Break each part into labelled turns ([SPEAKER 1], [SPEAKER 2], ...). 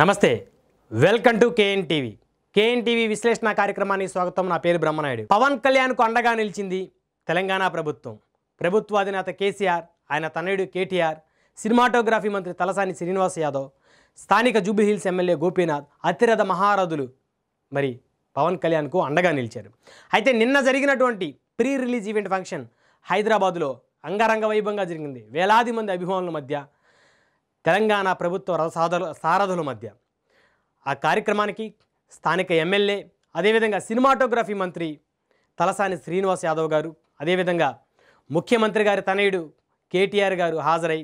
[SPEAKER 1] నమస్తే welcome to KN TV KN TV విశ్లేషణ కార్యక్రమానికి స్వాగతం నా పేరు బ్రహ్మనాయుడు పవన్ కళ్యాణ్కు అండగా నిలిచింది తెలంగాణ ప్రభుత్వం ప్రభుత్వ అధినేత కేసీఆర్ ఆయన తనయుడు కేటీఆర్ సినిమాటోగ్రఫీ మంత్రి తలసాని శ్రీనివాస్ యాదవ్ స్థానిక జూబ్లీహిల్స్ ఎమ్మెల్యే గోపీనాథ్ అతిరథ మహారథులు మరి పవన్ కళ్యాణ్కు అండగా నిలిచారు అయితే నిన్న జరిగినటువంటి ప్రీ రిలీజ్ ఈవెంట్ ఫంక్షన్ హైదరాబాద్లో అంగరంగ వైభవంగా జరిగింది వేలాది మంది అభిమానుల మధ్య తెలంగాణ ప్రభుత్వ రథసాధుల సారథుల మధ్య ఆ కార్యక్రమానికి స్థానిక ఎమ్మెల్యే అదేవిధంగా సినిమాటోగ్రఫీ మంత్రి తలసాని శ్రీనివాస్ యాదవ్ గారు అదేవిధంగా ముఖ్యమంత్రి గారి తనయుడు కేటీఆర్ గారు హాజరై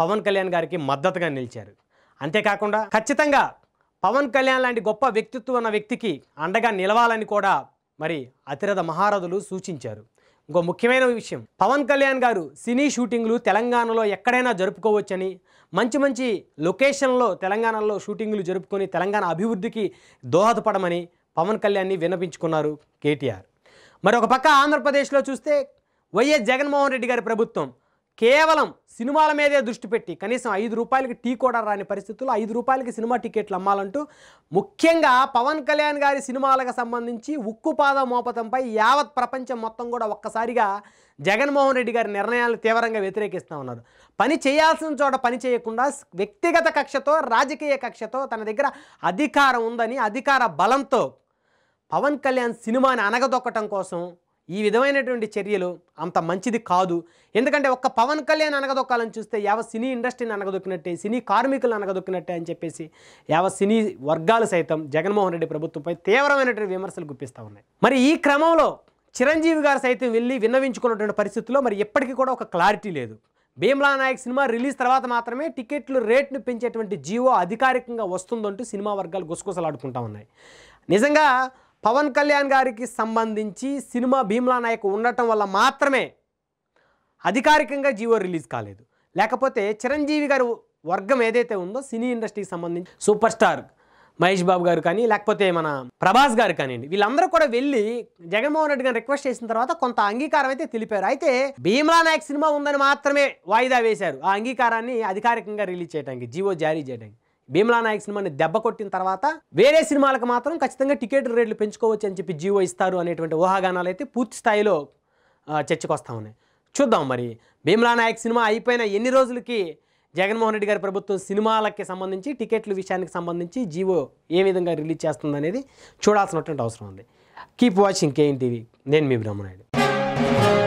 [SPEAKER 1] పవన్ కళ్యాణ్ గారికి మద్దతుగా నిలిచారు అంతేకాకుండా ఖచ్చితంగా పవన్ కళ్యాణ్ లాంటి గొప్ప వ్యక్తిత్వం ఉన్న వ్యక్తికి అండగా నిలవాలని కూడా మరి అతిరథ మహారథులు సూచించారు ఇంకో ముఖ్యమైన విషయం పవన్ కళ్యాణ్ గారు సినీ షూటింగ్లు తెలంగాణలో ఎక్కడైనా జరుపుకోవచ్చని మంచి మంచి లొకేషన్లో తెలంగాణలో షూటింగ్లు జరుపుకొని తెలంగాణ అభివృద్ధికి దోహదపడమని పవన్ కళ్యాణ్ని విన్నపించుకున్నారు కేటీఆర్ మరొక పక్క ఆంధ్రప్రదేశ్లో చూస్తే వైఎస్ జగన్మోహన్ రెడ్డి గారి ప్రభుత్వం కేవలం సినిమాల మీదే దృష్టి పెట్టి కనీసం ఐదు రూపాయలకి టీ కూడా రాని పరిస్థితుల్లో ఐదు రూపాయలకి సినిమా టికెట్లు అమ్మాలంటూ ముఖ్యంగా పవన్ కళ్యాణ్ గారి సినిమాలకు సంబంధించి ఉక్కుపాద మోపతంపై యావత్ ప్రపంచం మొత్తం కూడా ఒక్కసారిగా జగన్మోహన్ రెడ్డి గారి నిర్ణయాలను తీవ్రంగా వ్యతిరేకిస్తూ ఉన్నారు పని చేయాల్సిన చోట పని చేయకుండా వ్యక్తిగత కక్షతో రాజకీయ కక్షతో తన దగ్గర అధికారం ఉందని అధికార బలంతో పవన్ కళ్యాణ్ సినిమాని అనగదొక్కటం కోసం ఈ విధమైనటువంటి చర్యలు అంత మంచిది కాదు ఎందుకంటే ఒక్క పవన్ కళ్యాణ్ అనగదొక్కాలని చూస్తే యావ సినీ ఇండస్ట్రీని అనగదొక్కినట్టే సినీ కార్మికులు అనగదొక్కినట్టే అని చెప్పేసి యావ సినీ వర్గాలు సైతం జగన్మోహన్ రెడ్డి ప్రభుత్వంపై తీవ్రమైనటువంటి విమర్శలు గుప్పిస్తూ ఉన్నాయి మరి ఈ క్రమంలో చిరంజీవి గారు సైతం వెళ్ళి విన్నవించుకున్నటువంటి పరిస్థితుల్లో మరి ఎప్పటికీ కూడా ఒక క్లారిటీ లేదు భీమ్లా నాయక్ సినిమా రిలీజ్ తర్వాత మాత్రమే టికెట్లు రేట్ను పెంచేటువంటి జీవో అధికారికంగా వస్తుందంటూ సినిమా వర్గాలు గుసగుసలాడుకుంటా ఉన్నాయి నిజంగా పవన్ కళ్యాణ్ గారికి సంబంధించి సినిమా భీమ్లా నాయక్ ఉండటం వల్ల మాత్రమే అధికారికంగా జీవో రిలీజ్ కాలేదు లేకపోతే చిరంజీవి గారు వర్గం ఏదైతే ఉందో సినీ ఇండస్ట్రీకి సంబంధించి సూపర్ స్టార్ మహేష్ బాబు గారు కానీ లేకపోతే మన ప్రభాస్ గారు కానివ్వండి వీళ్ళందరూ కూడా వెళ్ళి జగన్మోహన్ రెడ్డి గారిని రిక్వెస్ట్ చేసిన తర్వాత కొంత అంగీకారం అయితే తెలిపారు అయితే భీమ్లా నాయక్ సినిమా ఉందని మాత్రమే వాయిదా వేశారు ఆ అంగీకారాన్ని అధికారికంగా రిలీజ్ చేయడానికి జీవో జారీ చేయడానికి భీమలా నాయక్ సినిమాని దెబ్బ కొట్టిన తర్వాత వేరే సినిమాలకు మాత్రం ఖచ్చితంగా టికెట్ రేట్లు పెంచుకోవచ్చు అని చెప్పి జీవో ఇస్తారు అనేటువంటి ఊహాగానాలు అయితే పూర్తి స్థాయిలో చర్చకొస్తా ఉన్నాయి చూద్దాం మరి భీమలా నాయక్ సినిమా అయిపోయిన ఎన్ని రోజులకి జగన్మోహన్ రెడ్డి గారి ప్రభుత్వం సినిమాలకి సంబంధించి టికెట్ల విషయానికి సంబంధించి జీవో ఏ విధంగా రిలీజ్ చేస్తుంది అనేది చూడాల్సినటువంటి అవసరం ఉంది కీప్ వాచింగ్ కేఎన్ టీవీ నేను మీ బ్రహ్మనాయుడు